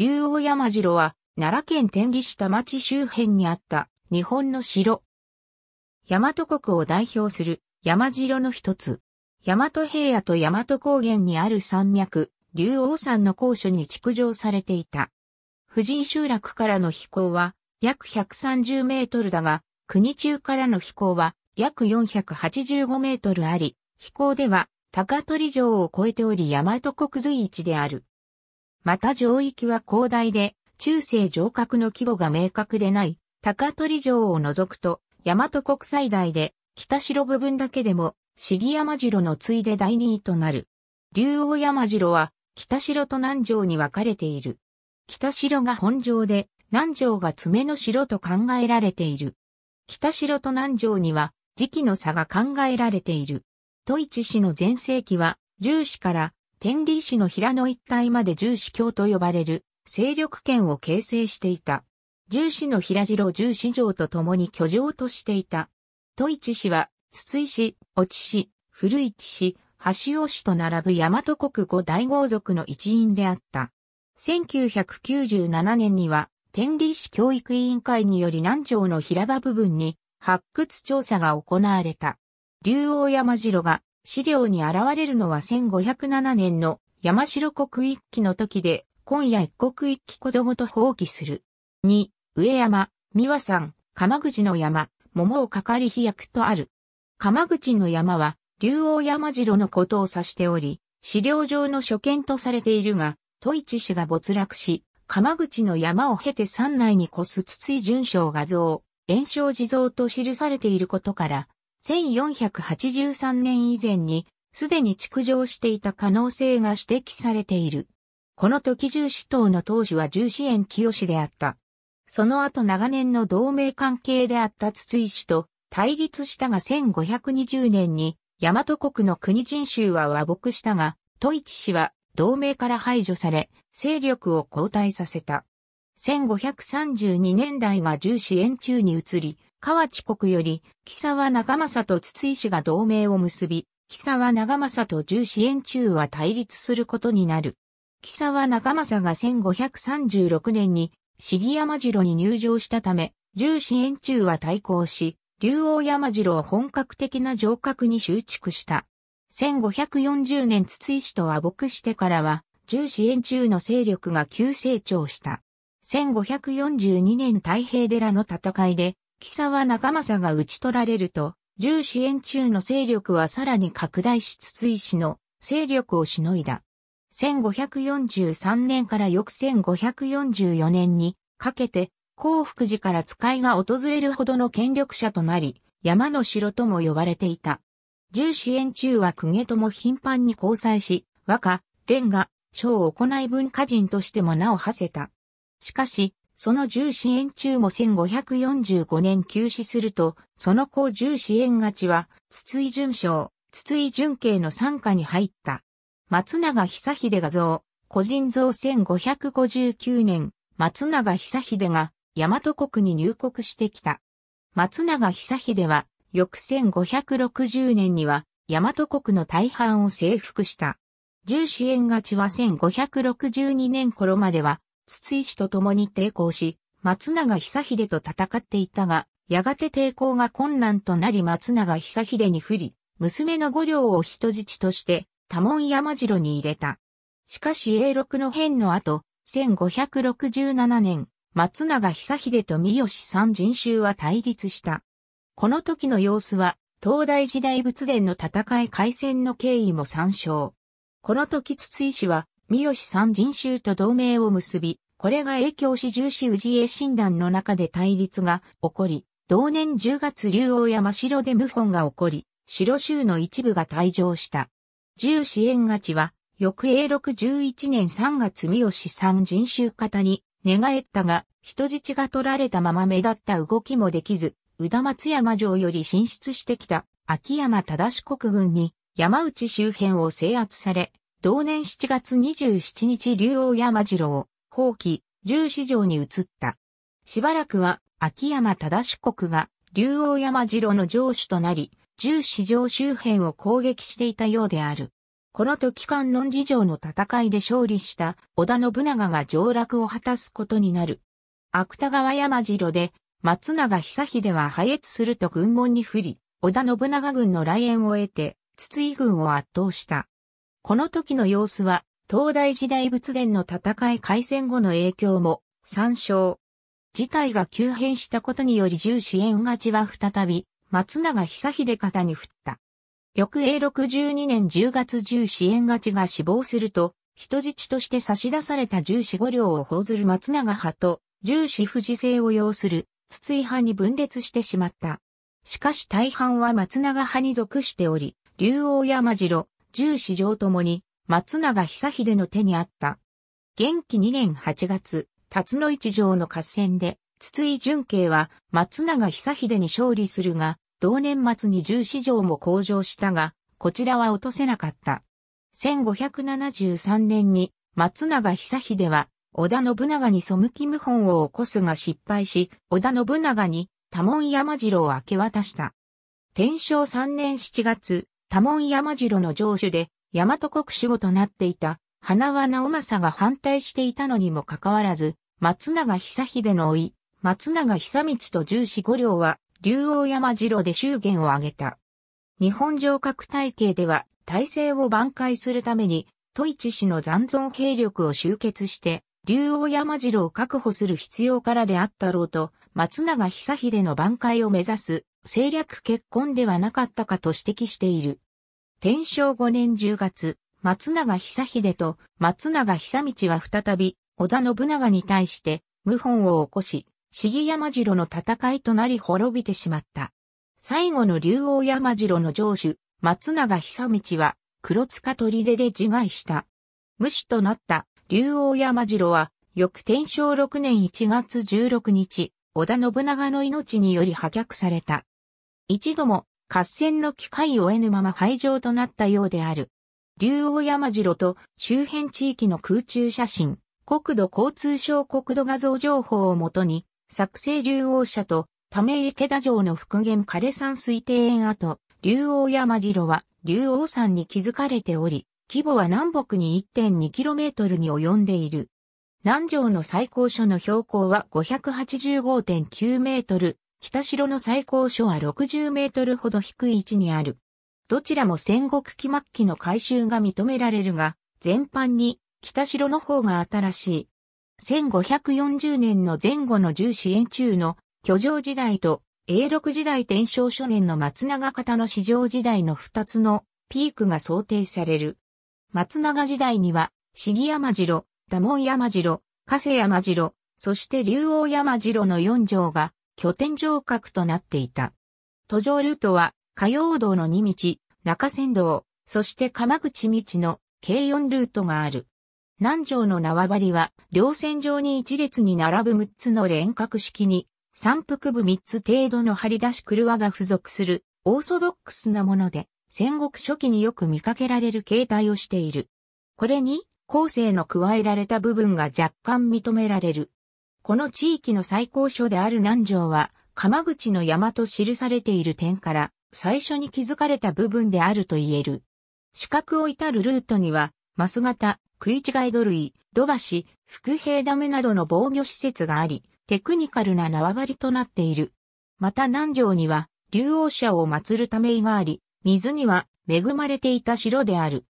竜王山城は、奈良県天理下町周辺にあった日本の城。大和国を代表する山城の一つ。大和平野と大和高原にある山脈、竜王山の高所に築城されていた。藤井集落からの飛行は約130メートルだが、国中からの飛行は約485メートルあり、飛行では高取城を越えており大和国随一である。また上域は広大で、中世城郭の規模が明確でない、高取城を除くと、大和国際大で、北城部分だけでも、杉山城の次いで第二位となる。竜王山城は、北城と南城に分かれている。北城が本城で、南城が爪の城と考えられている。北城と南城には、時期の差が考えられている。都市の前世紀は、重氏から天理市の平野一帯まで十四教と呼ばれる勢力圏を形成していた。十四の平城十四城と共に居城としていた。都市市は、筒井市、落智市、古市市、橋尾市と並ぶ大和国五大豪族の一員であった。1997年には、天理市教育委員会により南城の平場部分に発掘調査が行われた。竜王山城が資料に現れるのは1507年の山城国一揆の時で、今夜一国一揆子供と放棄する。2、上山、三輪山、鎌口の山、桃をかかり飛躍とある。鎌口の山は、竜王山城のことを指しており、資料上の所見とされているが、都市氏が没落し、鎌口の山を経て山内に越す筒井順将画像、炎章地蔵と記されていることから、1483年以前にすでに築城していた可能性が指摘されている。この時重視党の当主は重視園清であった。その後長年の同盟関係であった筒井氏と対立したが1520年に大和国の国人衆は和睦したが、都市氏は同盟から排除され、勢力を後退させた。1532年代が重視園中に移り、河地国より、木沢長政と筒井氏が同盟を結び、木沢長政と重支援中は対立することになる。木沢長政が1536年に、杉山城に入城したため、重支援中は対抗し、竜王山城を本格的な城郭に修築した。1540年筒井氏と和睦してからは、重支援中の勢力が急成長した。1542年太平寺の戦いで、木沢仲政が討ち取られると、重支援中の勢力はさらに拡大しつつ石の勢力をしのいだ。1543年から翌1544年にかけて、幸福寺から使いが訪れるほどの権力者となり、山の城とも呼ばれていた。重支援中は公家とも頻繁に交際し、和歌、連ンガ、書を行い文化人としても名を馳せた。しかし、その重支援中も1545年休止すると、その後重支援勝ちは、筒井淳将、筒井淳慶の参加に入った。松永久秀画像、個人像1559年、松永久秀が、大和国に入国してきた。松永久秀は、翌1560年には、大和国の大半を征服した。重支援勝ちは1562年頃までは、筒井氏と共に抵抗し、松永久秀と戦っていたが、やがて抵抗が困難となり松永久秀に不利、娘の五両を人質として、多門山城に入れた。しかし永禄の変の後、1567年、松永久秀と三好三人衆は対立した。この時の様子は、東大時代仏殿の戦い開戦の経緯も参照。この時筒井氏は、三好三人衆と同盟を結び、これが影響し重視氏へ診断の中で対立が起こり、同年10月竜王山城で謀反が起こり、白州の一部が退場した。重支援勝ちは、翌永禄11年3月三好三人衆方に寝返ったが、人質が取られたまま目立った動きもできず、宇田松山城より進出してきた秋山忠国軍に山内周辺を制圧され、同年7月27日竜王山城を後期、十四条に移った。しばらくは秋山忠国が竜王山城の城主となり、十四条周辺を攻撃していたようである。この時観音寺城の戦いで勝利した織田信長が上洛を果たすことになる。芥川山城で松永久秀は破滅すると軍門に降り、織田信長軍の来園を得て、筒井軍を圧倒した。この時の様子は東大時代仏殿の戦い開戦後の影響も参照。事態が急変したことにより重視縁勝ちは再び、松永久秀方に振った。翌永62年10月重視縁勝ちが死亡すると、人質として差し出された重視五両を報ずる松永派と、重視富士制を要する筒井派に分裂してしまった。しかし大半は松永派に属しており、竜王山城、重視城ともに、松永久秀の手にあった。元気2年8月、辰野一条の合戦で、筒井純慶は松永久秀に勝利するが、同年末に十四条も向上したが、こちらは落とせなかった。1573年に松永久秀は織田信長に背き謀反を起こすが失敗し、織田信長に多門山城を明け渡した。天正3年7月、多門山城の城主で大和国守護となっていた、花輪直政が反対していたのにもかかわらず、松永久秀の甥、松永久光と十四五両は、竜王山城で祝言を挙げた。日本城郭体系では、体制を挽回するために、都市氏の残存兵力を集結して、竜王山城を確保する必要からであったろうと、松永久秀の挽回を目指す、政略結婚ではなかったかと指摘している。天正5年10月、松永久秀と松永久道は再び、織田信長に対して、謀反を起こし、重山城の戦いとなり滅びてしまった。最後の竜王山城の城主、松永久道は、黒塚砦で自害した。無視となった竜王山城は、翌天正6年1月16日、織田信長の命により破却された。一度も合戦の機会を得ぬまま廃場となったようである。竜王山城と周辺地域の空中写真、国土交通省国土画像情報をもとに、作成竜王社とため池田城の復元枯山水庭園跡、竜王山城は竜王山に築かれており、規模は南北に 1.2km に及んでいる。南城の最高所の標高は585.9メートル、北城の最高所は60メートルほど低い位置にある。どちらも戦国期末期の改修が認められるが、全般に北城の方が新しい。1540年の前後の重支援中の居城時代と永禄時代天正初年の松永方の市場時代の二つのピークが想定される。松永時代には、杉山城、田門山城、加瀬山城、そして竜王山城の四城が拠点城郭となっていた。途上ルートは、火曜道の2道、中山道、そして鎌口道の軽4ルートがある。南城の縄張りは、両線上に一列に並ぶ6つの連角式に、三腹部3つ程度の張り出し車が付属する、オーソドックスなもので、戦国初期によく見かけられる形態をしている。これに、後世の加えられた部分が若干認められる。この地域の最高所である南城は、鎌口の山と記されている点から、最初に築かれた部分であると言える。四角を至るルートには、マス型、食い違い土類、土橋、伏兵ダメなどの防御施設があり、テクニカルな縄張りとなっている。また南城には、竜王者を祀るためがあり、水には恵まれていた城である。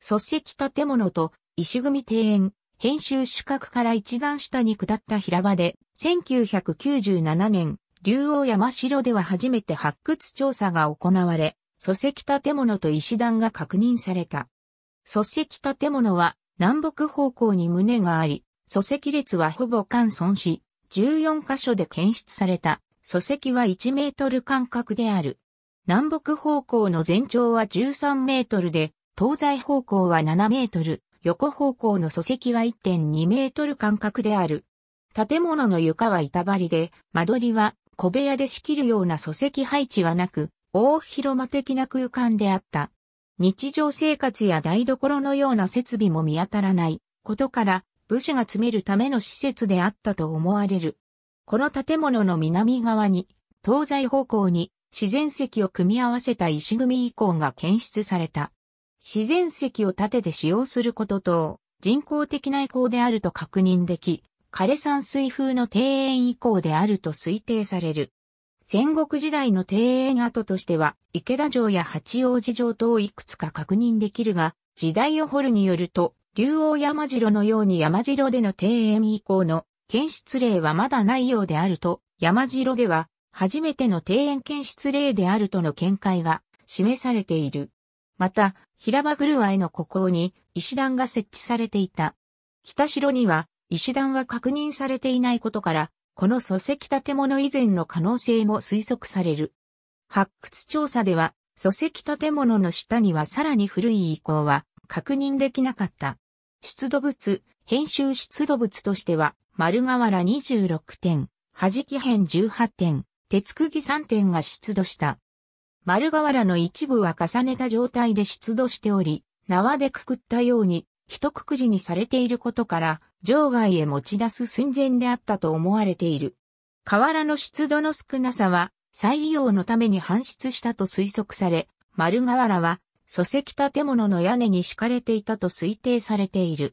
礎石建物と石組庭園、編集主角から一段下に下った平場で、1997年、竜王山城では初めて発掘調査が行われ、礎石建物と石段が確認された。礎石建物は南北方向に胸があり、礎石列はほぼ乾損し、14箇所で検出された。礎石は1メートル間隔である。南北方向の全長は13メートルで、東西方向は7メートル、横方向の礎石は1.2メートル間隔である。建物の床は板張りで、間取りは小部屋で仕切るような礎石配置はなく、大広間的な空間であった。日常生活や台所のような設備も見当たらないことから、武士が詰めるための施設であったと思われる。この建物の南側に、東西方向に自然石を組み合わせた石組遺構が検出された。自然石を盾で使用することと、人工的な遺構であると確認でき、枯山水風の庭園遺構であると推定される。戦国時代の庭園跡としては、池田城や八王子城等をいくつか確認できるが、時代を掘るによると、竜王山城のように山城での庭園遺構の検出例はまだないようであると、山城では初めての庭園検出例であるとの見解が示されている。また、平場車への孤高に石段が設置されていた。北城には石段は確認されていないことから、この礎石建物以前の可能性も推測される。発掘調査では、礎石建物の下にはさらに古い遺構は確認できなかった。出土物、編集出土物としては、丸瓦26点、弾き編18点、鉄釘3点が出土した。丸瓦の一部は重ねた状態で出土しており、縄でくくったように、一くくりにされていることから、場外へ持ち出す寸前であったと思われている。瓦の出土の少なさは、再利用のために搬出したと推測され、丸瓦は、礎石建物の屋根に敷かれていたと推定されている。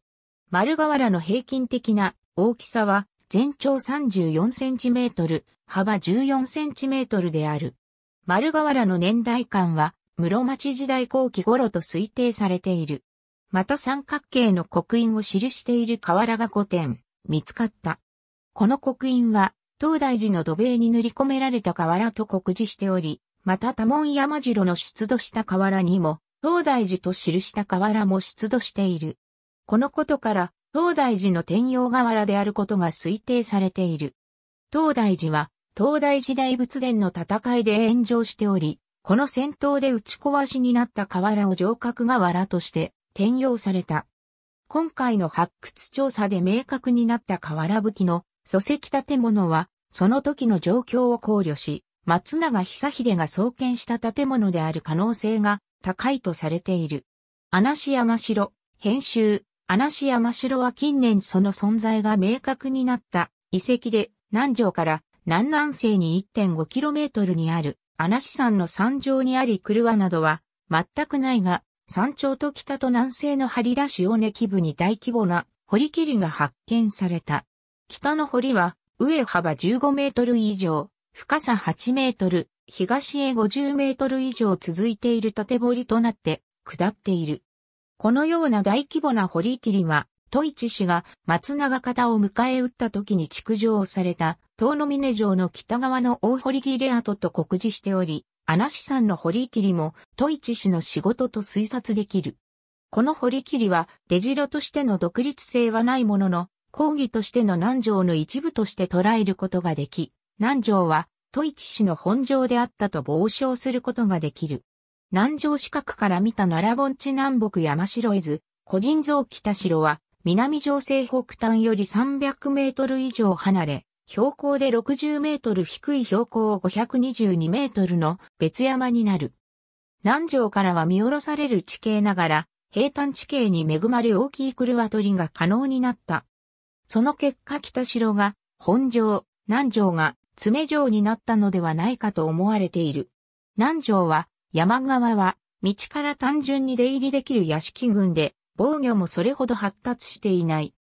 丸瓦の平均的な大きさは、全長34センチメートル、幅14センチメートルである。丸河原の年代間は、室町時代後期頃と推定されている。また三角形の刻印を記している瓦が5点、見つかった。この刻印は、東大寺の土塀に塗り込められた瓦と告示しており、また多門山城の出土した瓦にも、東大寺と記した瓦も出土している。このことから、東大寺の天用瓦であることが推定されている。東大寺は、東大時代仏殿の戦いで炎上しており、この戦闘で打ち壊しになった瓦を城郭瓦として転用された。今回の発掘調査で明確になった瓦葺きの礎石建物は、その時の状況を考慮し、松永久秀が創建した建物である可能性が高いとされている。子山城、編集、子山城は近年その存在が明確になった遺跡で南城から南南西に 1.5km にある穴市山の山上にありクルワなどは全くないが、山頂と北と南西の張田市尾根基部に大規模な堀切りが発見された。北の堀は上幅15メートル以上、深さ8メートル、東へ50メートル以上続いている縦堀となって下っている。このような大規模な堀切りは、都市氏が松永方を迎え撃った時に築城された遠野峰城の北側の大堀切れ跡と告示しており、穴さ山の堀切も、戸市氏の仕事と推察できる。この堀切は、出城としての独立性はないものの、講義としての南城の一部として捉えることができ、南城は、戸市氏の本城であったと傍証することができる。南城四角から見た奈良盆地南北山城伊豆、個人像北城は、南城西北端より300メートル以上離れ、標高で60メートル低い標高522メートルの別山になる。南城からは見下ろされる地形ながら、平坦地形に恵まれ大きい車取りが可能になった。その結果北城が本城、南城が爪城になったのではないかと思われている。南城は山側は道から単純に出入りできる屋敷群で防御もそれほど発達していない。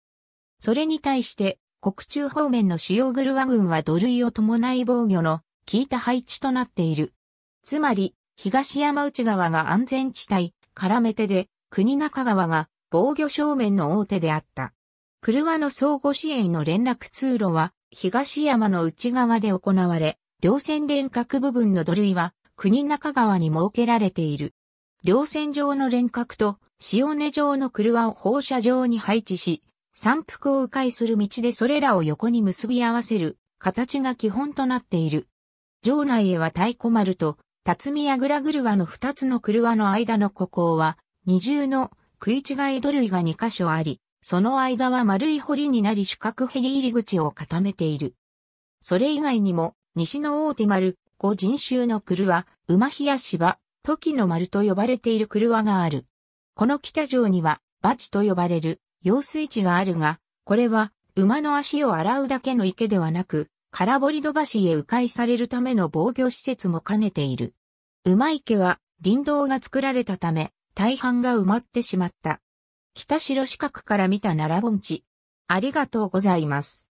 それに対して国中方面の主要グルワ軍は土塁を伴い防御の効いた配置となっている。つまり、東山内側が安全地帯、絡め手で、国中川が防御正面の大手であった。クルワの相互支援の連絡通路は、東山の内側で行われ、両線連隔部分の土塁は、国中川に設けられている。両線上の連隔と、潮根上のクルワを放射状に配置し、山腹を迂回する道でそれらを横に結び合わせる形が基本となっている。城内へは太鼓丸と、辰巳やぐらぐるわの二つの車の間の孤高は、二重の食い違い土塁が二箇所あり、その間は丸い堀になり四角ヘリ入り口を固めている。それ以外にも、西の大手丸、五人衆の車、馬冷や芝、時の丸と呼ばれている車がある。この北城には、バチと呼ばれる用水池があるが、これは馬の足を洗うだけの池ではなく、空堀戸橋へ迂回されるための防御施設も兼ねている。馬池は林道が作られたため、大半が埋まってしまった。北城四角から見た奈良盆地。ありがとうございます。